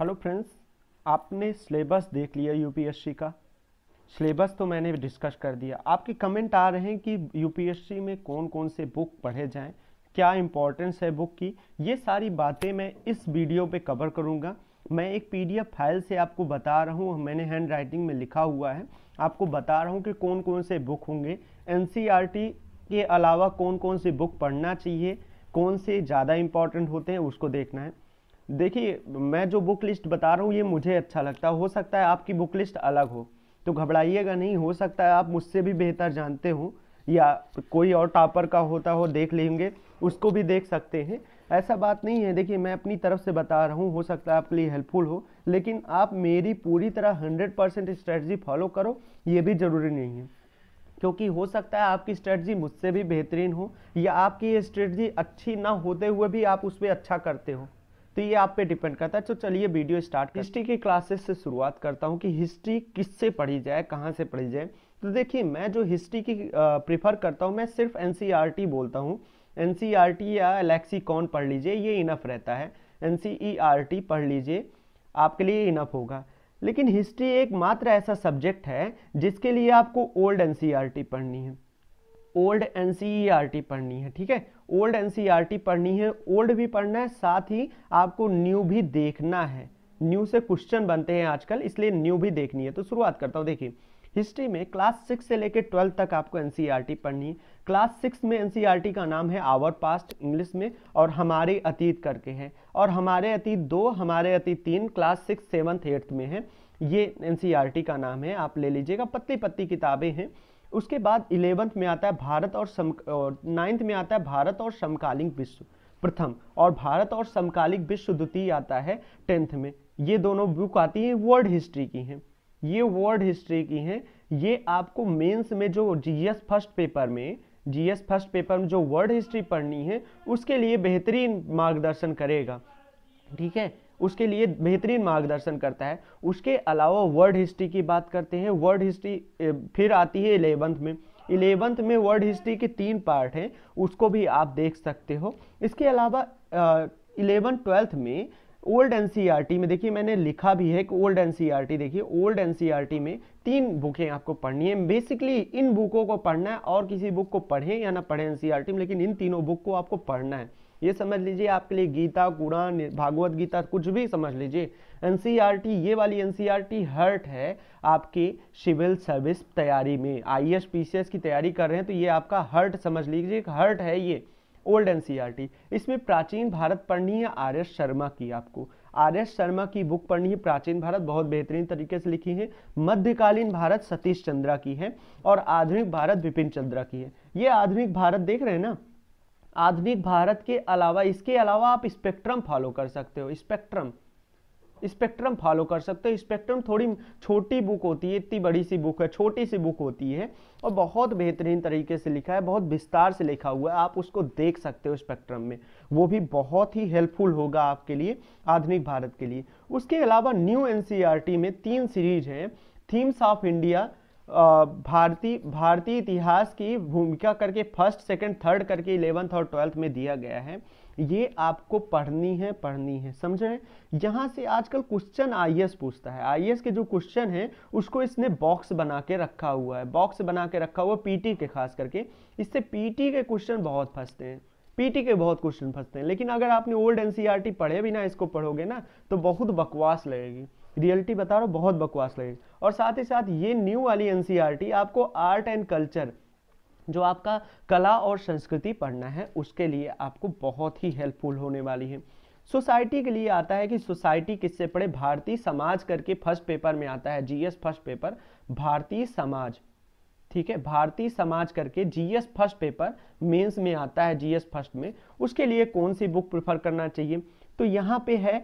Hello friends आपने syllabus देख लिया यूपीएससी का सिलेबस तो मैंने डिस्कस कर दिया आपके कमेंट आ रहे हैं कि यूपीएससी में कौन कौन से बुक पढ़े जाएं क्या इम्पोर्टेंस है बुक की ये सारी बातें मैं इस वीडियो पे कवर करूँगा मैं एक पीडीएफ फाइल से आपको बता रहा हूँ मैंने हैंड राइटिंग में लिखा हुआ है आपको बता रहा हूँ कि कौन कौन से बुक होंगे एन e के अलावा कौन कौन से बुक पढ़ना चाहिए कौन से ज़्यादा इम्पॉर्टेंट होते हैं उसको देखना है देखिए मैं जो बुक लिस्ट बता रहा हूँ ये मुझे अच्छा लगता है हो सकता है आपकी बुक लिस्ट अलग हो तो घबराइएगा नहीं हो सकता है आप मुझसे भी बेहतर जानते हो या कोई और टॉपर का होता हो देख लेंगे उसको भी देख सकते हैं ऐसा बात नहीं है देखिए मैं अपनी तरफ से बता रहा हूँ हो सकता है आपके लिए हेल्पफुल हो लेकिन आप मेरी पूरी तरह हंड्रेड परसेंट स्ट्रेटजी फॉलो करो ये भी ज़रूरी नहीं है क्योंकि हो सकता है आपकी स्ट्रेटजी मुझसे भी बेहतरीन हो या आपकी ये स्ट्रेटजी अच्छी ना होते हुए भी आप उस पर अच्छा करते हो तो ये आप पे डिपेंड करता है तो चलिए वीडियो स्टार्ट हिस्ट्री की क्लासेस से शुरुआत करता हूँ कि हिस्ट्री किससे पढ़ी जाए कहाँ से पढ़ी जाए तो देखिए मैं जो हिस्ट्री की प्रिफर करता हूँ मैं सिर्फ एन e बोलता हूँ एन e या कौन पढ़ लीजिए ये इनफ रहता है एन e पढ़ लीजिए आपके लिए इनफ होगा लेकिन हिस्ट्री एक मात्र ऐसा सब्जेक्ट है जिसके लिए आपको ओल्ड एन पढ़नी है ओल्ड एन पढ़नी है ठीक है ओल्ड एन पढ़नी है ओल्ड भी पढ़ना है साथ ही आपको न्यू भी देखना है न्यू से क्वेश्चन बनते हैं आजकल इसलिए न्यू भी देखनी है तो शुरुआत करता हूँ देखिए हिस्ट्री में क्लास सिक्स से लेकर ट्वेल्थ तक आपको एन पढ़नी है क्लास सिक्स में एन का नाम है आवर पास्ट इंग्लिश में और हमारे अतीत करके है और हमारे अतीत दो हमारे अतीत तीन क्लास सिक्स सेवन्थ एट्थ में है ये एन का नाम है आप ले लीजिएगा पत्ती पत्ती किताबें हैं उसके बाद इलेवंथ में आता है भारत और सम नाइन्थ में आता है भारत और समकालीन विश्व प्रथम और भारत और समकालिक विश्व द्वितीय आता है टेंथ में ये दोनों बुक आती हैं वर्ल्ड हिस्ट्री की हैं ये वर्ल्ड हिस्ट्री की हैं ये आपको मेंस में जो जीएस फर्स्ट पेपर में जीएस फर्स्ट पेपर में जो वर्ल्ड हिस्ट्री पढ़नी है उसके लिए बेहतरीन मार्गदर्शन करेगा ठीक है उसके लिए बेहतरीन मार्गदर्शन करता है उसके अलावा वर्ड हिस्ट्री की बात करते हैं वर्ड हिस्ट्री फिर आती है इलेवंथ में इलेवंथ में वर्ड हिस्ट्री के तीन पार्ट हैं उसको भी आप देख सकते हो इसके अलावा इलेवन ट्वेल्थ में ओल्ड एन में देखिए मैंने लिखा भी है कि ओल्ड एन देखिए ओल्ड एन में तीन बुकें आपको पढ़नी है बेसिकली इन बुकों को पढ़ना है और किसी बुक को पढ़ें या ना पढ़ें एन में लेकिन इन तीनों बुक को आपको पढ़ना है ये समझ लीजिए आपके लिए गीता कुरान भागवत गीता कुछ भी समझ लीजिए एनसीईआरटी e ये वाली एनसीईआरटी e हर्ट है आपके सिविल सर्विस तैयारी में आईएएस पीसीएस e की तैयारी कर रहे हैं तो ये आपका हर्ट समझ लीजिए हर्ट है ये ओल्ड एनसीईआरटी इसमें प्राचीन भारत पढ़नी है आर एस शर्मा की आपको आर एस शर्मा की बुक पढ़नी है प्राचीन भारत बहुत बेहतरीन तरीके से लिखी है मध्यकालीन भारत सतीश चंद्रा की है और आधुनिक भारत विपिन चंद्रा की है ये आधुनिक भारत देख रहे हैं ना आधुनिक भारत के अलावा इसके अलावा आप स्पेक्ट्रम फॉलो कर सकते हो स्पेक्ट्रम स्पेक्ट्रम फॉलो कर सकते हो स्पेक्ट्रम थोड़ी छोटी बुक होती है इतनी बड़ी सी बुक है छोटी सी बुक होती है और बहुत बेहतरीन तरीके से लिखा है बहुत विस्तार से लिखा हुआ है आप उसको देख सकते हो स्पेक्ट्रम में वो भी बहुत ही हेल्पफुल होगा आपके लिए आधुनिक भारत के लिए उसके अलावा न्यू एन e में तीन सीरीज हैं थीम्स ऑफ इंडिया भारतीय भारतीय इतिहास की भूमिका करके फर्स्ट सेकंड थर्ड करके इलेवंथ और ट्वेल्थ में दिया गया है ये आपको पढ़नी है पढ़नी है समझे यहाँ से आजकल क्वेश्चन आई पूछता है आई के जो क्वेश्चन है उसको इसने बॉक्स बना के रखा हुआ है बॉक्स बना के रखा हुआ पीटी के खास करके इससे पीटी के क्वेश्चन बहुत फंसते हैं पीटी के बहुत क्वेश्चन फंसते हैं लेकिन अगर आपने ओल्ड एनसीईआरटी e पढ़े बिना इसको पढ़ोगे ना तो बहुत बकवास लगेगी रियलिटी बता रहा हूँ बहुत बकवास लगे और साथ ही साथ ये न्यू वाली एन e आपको आर्ट एंड कल्चर जो आपका कला और संस्कृति पढ़ना है उसके लिए आपको बहुत ही हेल्पफुल होने वाली है सोसाइटी के लिए आता है कि सोसाइटी किससे पढ़े भारतीय समाज करके फर्स्ट पेपर में आता है जीएस फर्स्ट पेपर भारतीय समाज ठीक है भारतीय समाज करके जीएस फर्स्ट पेपर मेंस में आता है जीएस फर्स्ट में उसके लिए कौन सी बुक प्रिफर करना चाहिए तो यहाँ पे है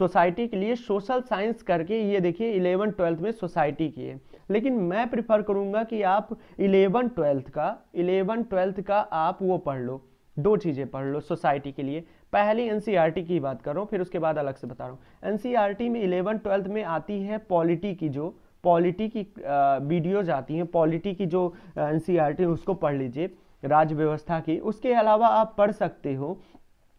सोसाइटी के लिए सोशल साइंस करके ये देखिए इलेवन ट्वेल्थ में सोसाइटी की है लेकिन मैं प्रिफर करूँगा कि आप इलेवन ट्वेल्थ का इलेवन ट्वेल्थ का आप वो पढ़ लो दो चीज़ें पढ़ लो सोसाइटी के लिए पहली एन e की बात कर रहा हूँ फिर उसके बाद अलग से बता रहा हूँ एन e में इलेवन ट्वेल्थ में आती है पॉलिटी की जो पॉलिटी की वीडियोज आती हैं पॉलिटी की जो एन e उसको पढ़ लीजिए राज्य व्यवस्था की उसके अलावा आप पढ़ सकते हो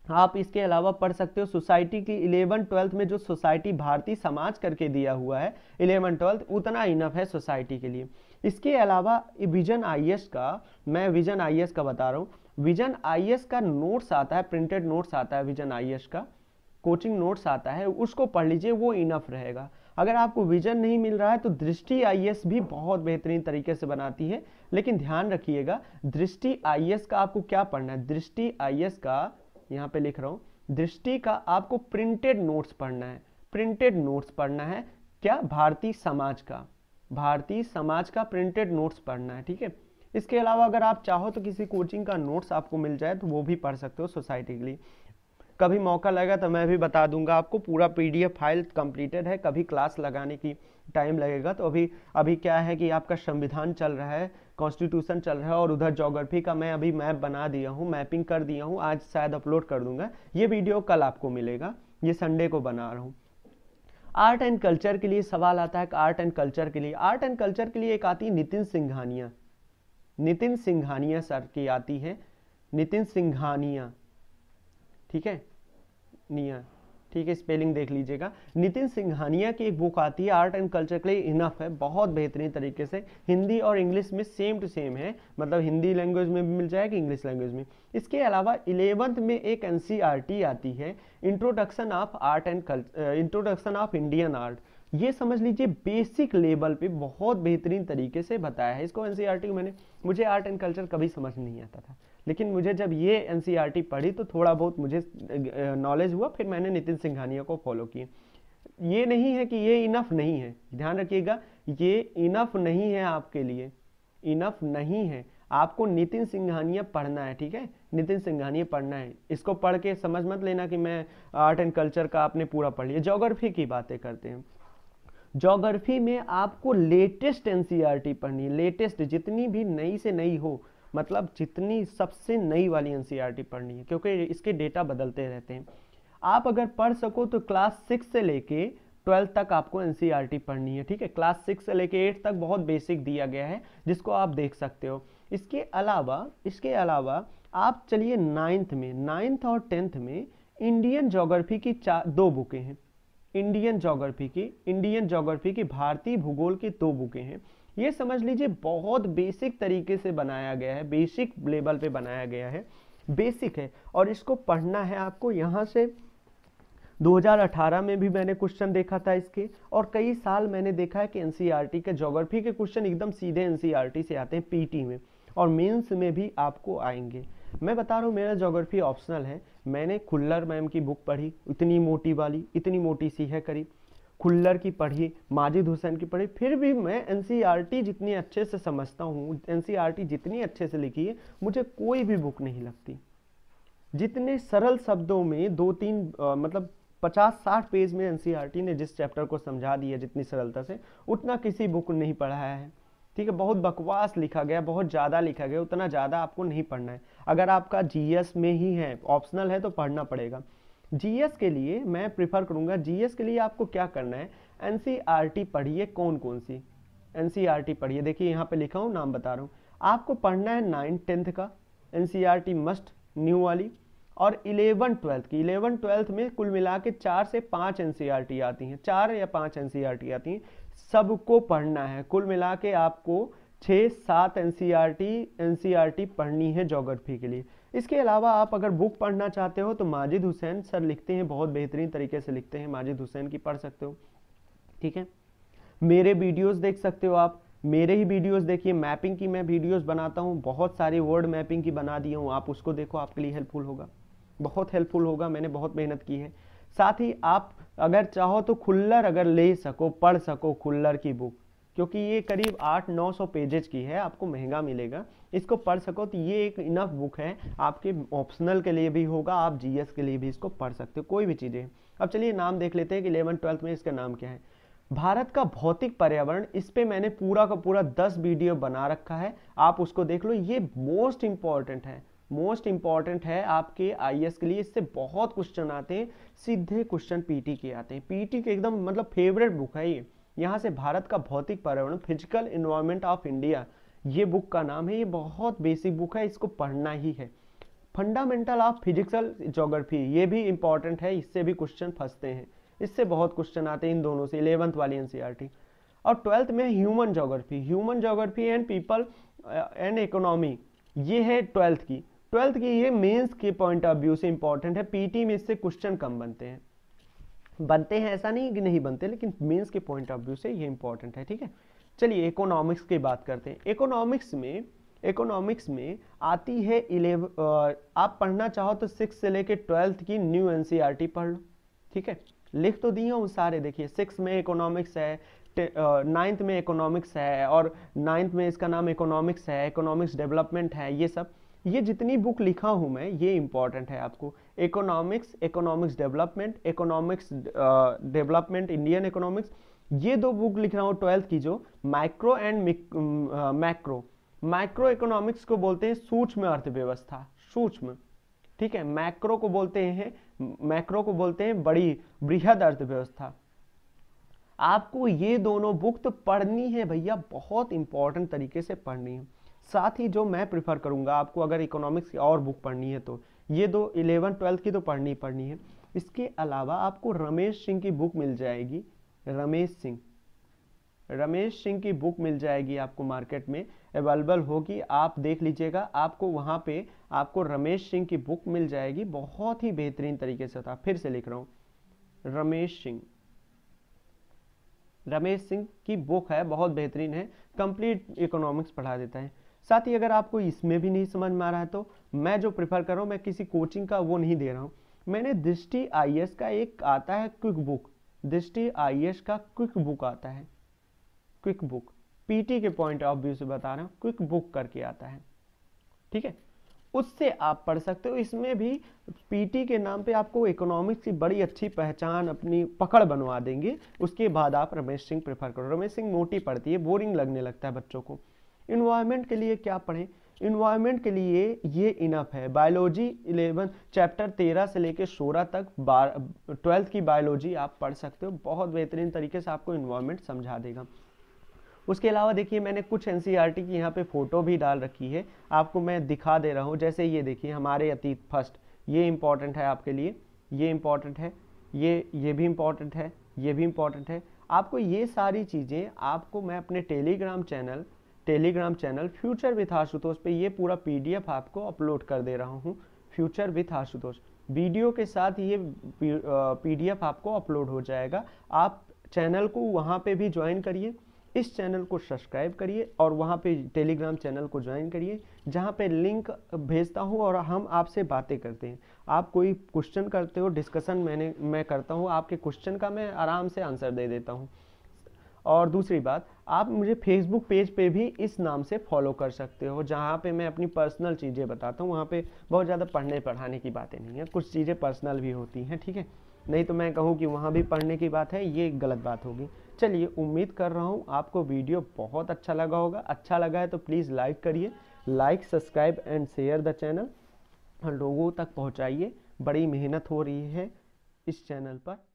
आप इसके अलावा पढ़ सकते हो सोसाइटी की इलेवन ट्वेल्थ में जो सोसाइटी भारतीय समाज करके दिया हुआ है इलेवन ट्वेल्थ उतना इनफ है सोसाइटी के लिए इसके अलावा विजन आई का मैं विजन आई का बता रहा हूँ विजन आई का नोट्स आता है प्रिंटेड नोट्स आता है विजन आई का कोचिंग नोट्स आता है उसको पढ़ लीजिए वो इनफ रहेगा अगर आपको विजन नहीं मिल रहा है तो दृष्टि आईएएस भी बहुत बेहतरीन तरीके से बनाती है लेकिन ध्यान रखिएगा दृष्टि आईएएस का आपको क्या पढ़ना है दृष्टि आईएएस का यहाँ पे लिख रहा हूँ दृष्टि का आपको प्रिंटेड नोट्स पढ़ना है प्रिंटेड नोट्स पढ़ना है क्या भारतीय समाज का भारतीय समाज का प्रिंटेड नोट्स पढ़ना है ठीक है इसके अलावा अगर आप चाहो तो किसी कोचिंग का नोट्स आपको मिल जाए तो वो भी पढ़ सकते हो सोसाइटी के लिए कभी मौका लगा तो मैं भी बता दूंगा आपको पूरा पीडीएफ फाइल कंप्लीटेड है कभी क्लास लगाने की टाइम लगेगा तो अभी अभी क्या है कि आपका संविधान चल रहा है कॉन्स्टिट्यूशन चल रहा है और उधर जोग्राफी का मैं अभी मैप बना दिया हूँ मैपिंग कर दिया हूँ आज शायद अपलोड कर दूंगा ये वीडियो कल आपको मिलेगा ये संडे को बना रहा हूँ आर्ट एंड कल्चर के लिए सवाल आता है आर्ट एंड कल्चर के लिए आर्ट एंड कल्चर के लिए एक आती है नितिन सिंघानिया नितिन सिंघानिया सर की आती है नितिन सिंघानिया ठीक है निया ठीक है स्पेलिंग देख लीजिएगा नितिन सिंघानिया की एक बुक आती है आर्ट एंड कल्चर के लिए इनफ है बहुत बेहतरीन तरीके से हिंदी और इंग्लिश में सेम टू सेम है मतलब हिंदी लैंग्वेज में भी मिल जाएगा इंग्लिश लैंग्वेज में इसके अलावा इलेवंथ में एक एन e आती है introduction of art and culture introduction of Indian art ये समझ लीजिए बेसिक लेवल पे बहुत बेहतरीन तरीके से बताया है इसको एन e मैंने मुझे आर्ट एंड कल्चर कभी समझ नहीं आता था लेकिन मुझे जब ये एन e पढ़ी तो थोड़ा बहुत मुझे नॉलेज हुआ फिर मैंने नितिन सिंघानिया को फॉलो किया ये नहीं है कि ये इनफ नहीं है ध्यान रखिएगा ये इनफ नहीं है आपके लिए इनफ नहीं है आपको नितिन सिंघानिया पढ़ना है ठीक है नितिन सिंघानिया पढ़ना है इसको पढ़ के समझ मत लेना कि मैं आर्ट एंड कल्चर का आपने पूरा पढ़ लिया जोग्राफी की बातें करते हैं जोग्राफी में आपको लेटेस्ट एन e पढ़नी है लेटेस्ट जितनी भी नई से नई हो मतलब जितनी सबसे नई वाली एन e पढ़नी है क्योंकि इसके डेटा बदलते रहते हैं आप अगर पढ़ सको तो क्लास सिक्स से लेके ट्वेल्थ तक आपको एन e पढ़नी है ठीक है क्लास सिक्स से लेके एट्थ तक बहुत बेसिक दिया गया है जिसको आप देख सकते हो इसके अलावा इसके अलावा आप चलिए नाइन्थ में नाइन्थ और टेंथ में इंडियन जोग्राफी की चार दो बुकें हैं इंडियन जोग्राफी की इंडियन जोग्राफी की भारतीय भूगोल की दो बुकें हैं ये समझ लीजिए बहुत बेसिक तरीके से बनाया गया है बेसिक लेवल पे बनाया गया है बेसिक है और इसको पढ़ना है आपको यहाँ से 2018 में भी मैंने क्वेश्चन देखा था इसके और कई साल मैंने देखा है कि एन e के जोग्राफी के क्वेश्चन एकदम सीधे एन e से आते हैं पी में और मेन्स में भी आपको आएंगे मैं बता रहा हूँ मेरा जोग्राफी ऑप्शनल है मैंने खुल्लर मैम की बुक पढ़ी इतनी मोटी वाली इतनी मोटी सी है करीब खुल्लर की पढ़ी माजिद हुसैन की पढ़ी फिर भी मैं एन e जितनी अच्छे से समझता हूँ एन e जितनी अच्छे से लिखी है मुझे कोई भी बुक नहीं लगती जितने सरल शब्दों में दो तीन आ, मतलब पचास साठ पेज में एन e ने जिस चैप्टर को समझा दिया जितनी सरलता से उतना किसी बुक नहीं पढ़ाया है ठीक है बहुत बकवास लिखा गया बहुत ज़्यादा लिखा गया उतना ज़्यादा आपको नहीं पढ़ना है अगर आपका जी में ही है ऑप्शनल है तो पढ़ना पड़ेगा जीएस के लिए मैं प्रिफर करूँगा जीएस के लिए आपको क्या करना है एनसीईआरटी e पढ़िए कौन कौन सी एनसीईआरटी e पढ़िए देखिए यहाँ पे लिखा हूँ नाम बता रहा हूँ आपको पढ़ना है नाइन टेंथ का एनसीईआरटी मस्ट न्यू वाली और इलेवन ट्वेल्थ की इलेवन ट्वेल्थ में कुल मिला के चार से पाँच एन e आती हैं चार या पाँच एन आती हैं सबको पढ़ना है कुल मिला के आपको छः सात N C R R T T N C पढ़नी है जोग्राफी के लिए इसके अलावा आप अगर बुक पढ़ना चाहते हो तो माजिद हुसैन सर लिखते हैं बहुत बेहतरीन तरीके से लिखते हैं माजिद हुसैन की पढ़ सकते हो ठीक है मेरे वीडियोस देख सकते हो आप मेरे ही वीडियोस देखिए मैपिंग की मैं वीडियोस बनाता हूँ बहुत सारी वर्ड मैपिंग की बना दी हूँ आप उसको देखो आपके लिए हेल्पफुल होगा बहुत हेल्पफुल होगा मैंने बहुत मेहनत की है साथ ही आप अगर चाहो तो खुल्लर अगर ले सको पढ़ सको खुल्लर की बुक क्योंकि ये करीब आठ नौ सौ पेजेज की है आपको महंगा मिलेगा इसको पढ़ सको तो ये एक इनफ बुक है आपके ऑप्शनल के लिए भी होगा आप जीएस के लिए भी इसको पढ़ सकते हो कोई भी चीज़ें अब चलिए नाम देख लेते हैं कि इलेवन ट्वेल्थ में इसका नाम क्या है भारत का भौतिक पर्यावरण इस पर मैंने पूरा का पूरा दस वीडियो बना रखा है आप उसको देख लो ये मोस्ट इम्पॉर्टेंट है मोस्ट इम्पॉर्टेंट है आपके आई के लिए इससे बहुत क्वेश्चन आते हैं सीधे क्वेश्चन पीटी के आते हैं पीटी के एकदम मतलब फेवरेट बुक है ये यहाँ से भारत का भौतिक पर्यावरण फिजिकल इन्वायरमेंट ऑफ इंडिया ये बुक का नाम है ये बहुत बेसिक बुक है इसको पढ़ना ही है फंडामेंटल ऑफ फिजिकल जोग्राफी ये भी इंपॉर्टेंट है इससे भी क्वेश्चन फंसते हैं इससे बहुत क्वेश्चन आते हैं इन दोनों से इलेवंथ वाली एन e और ट्वेल्थ में human geography human geography and people and economy ये है ट्वेल्थ की ट्वेल्थ की ये मेंस के पॉइंट ऑफ व्यू से इंपॉर्टेंट है पीटी में इससे क्वेश्चन कम बनते हैं बनते हैं ऐसा नहीं कि नहीं बनते लेकिन मेंस के पॉइंट ऑफ व्यू से ये इंपॉर्टेंट है ठीक है चलिए इकोनॉमिक्स की बात करते हैं इकोनॉमिक्स में इकोनॉमिक्स में आती है इलेव आप पढ़ना चाहो तो सिक्स से लेकर ट्वेल्थ की न्यू एन e पढ़ लो ठीक है लिख तो दिए हूँ सारे देखिए सिक्स में इकोनॉमिक्स है नाइन्थ में इकोनॉमिक्स है और नाइन्थ में इसका नाम इकोनॉमिक्स है इकोनॉमिक्स डेवलपमेंट है ये सब ये जितनी बुक लिखा हूँ मैं ये इंपॉर्टेंट है आपको economics economics development economics development Indian economics ये दो बुक लिख रहा हूँ ट्वेल्थ की जो micro and macro micro economics को बोलते हैं सूक्ष्म अर्थव्यवस्था सूक्ष्म ठीक है मैक्रो को बोलते हैं मैक्रो को बोलते हैं बड़ी बृहद अर्थव्यवस्था आपको ये दोनों बुक तो पढ़नी है भैया बहुत इंपॉर्टेंट तरीके से पढ़नी है साथ ही जो मैं प्रीफर करूँगा आपको अगर इकोनॉमिक्स की और बुक पढ़नी है तो ये दो इलेवन ट्वेल्थ की तो पढ़नी ही पढ़नी है इसके अलावा आपको रमेश सिंह की बुक मिल जाएगी रमेश सिंह रमेश सिंह की बुक मिल जाएगी आपको मार्केट में अवेलेबल होगी आप देख लीजिएगा आपको वहाँ पे आपको रमेश सिंह की बुक मिल जाएगी बहुत ही बेहतरीन तरीके से होता फिर से लिख रहा हूँ रमेश सिंह रमेश सिंह की बुक है बहुत बेहतरीन है कंप्लीट इकोनॉमिक्स पढ़ा देता है साथ ही अगर आपको इसमें भी नहीं समझ में आ रहा है तो मैं जो प्रिफर कर रहा हूँ मैं किसी कोचिंग का वो नहीं दे रहा हूँ मैंने दृष्टि आई का एक आता है क्विक बुक दृष्टि आई का क्विक बुक आता है क्विक बुक पीटी के पॉइंट ऑफ व्यू से बता रहा हूँ क्विक बुक करके आता है ठीक है उससे आप पढ़ सकते हो इसमें भी पीटी के नाम पे आपको इकोनॉमिक्स की बड़ी अच्छी पहचान अपनी पकड़ बनवा देंगे उसके बाद आप रमेश सिंह प्रेफर करो रमेश सिंह मोटी पढ़ती है बोरिंग लगने लगता है बच्चों को इन्वायरमेंट के लिए क्या पढ़ें इन्वायरमेंट के लिए ये इनफ है बायोलॉजी इलेवन चैप्टर तेरह से लेकर सोलह तक ट्वेल्थ की बायोलॉजी आप पढ़ सकते हो बहुत बेहतरीन तरीके से आपको इन्वायरमेंट समझा देगा उसके अलावा देखिए मैंने कुछ एन e की यहाँ पे फ़ोटो भी डाल रखी है आपको मैं दिखा दे रहा हूँ जैसे ये देखिए हमारे अतीत फर्स्ट ये इम्पॉर्टेंट है आपके लिए ये इम्पॉर्टेंट है ये ये भी इम्पॉर्टेंट है ये भी इम्पॉर्टेंट है आपको ये सारी चीज़ें आपको मैं अपने Telegram channel Telegram channel future with Ashutosh पे ये पूरा पीडीएफ आपको अपलोड कर दे रहा हूँ फ्यूचर विथ आशुतोष वीडियो के साथ ये पीडीएफ आपको अपलोड हो जाएगा आप चैनल को वहाँ पे भी ज्वाइन करिए इस चैनल को सब्सक्राइब करिए और वहाँ पे टेलीग्राम चैनल को ज्वाइन करिए जहाँ पे लिंक भेजता हूँ और हम आपसे बातें करते हैं आप कोई क्वेश्चन करते हो डिस्कशन मैंने मैं करता हूँ आपके क्वेश्चन का मैं आराम से आंसर दे देता हूँ और दूसरी बात आप मुझे फेसबुक पेज पे भी इस नाम से फॉलो कर सकते हो जहाँ पे मैं अपनी पर्सनल चीज़ें बताता हूँ वहाँ पे बहुत ज़्यादा पढ़ने पढ़ाने की बातें नहीं है कुछ चीज़ें पर्सनल भी होती हैं ठीक है थीके? नहीं तो मैं कहूँ कि वहाँ भी पढ़ने की बात है ये गलत बात होगी चलिए उम्मीद कर रहा हूँ आपको वीडियो बहुत अच्छा लगा होगा अच्छा लगा है तो प्लीज़ लाइक करिए like subscribe and share the channel लोगों तक पहुँचाइए बड़ी मेहनत हो रही है इस चैनल पर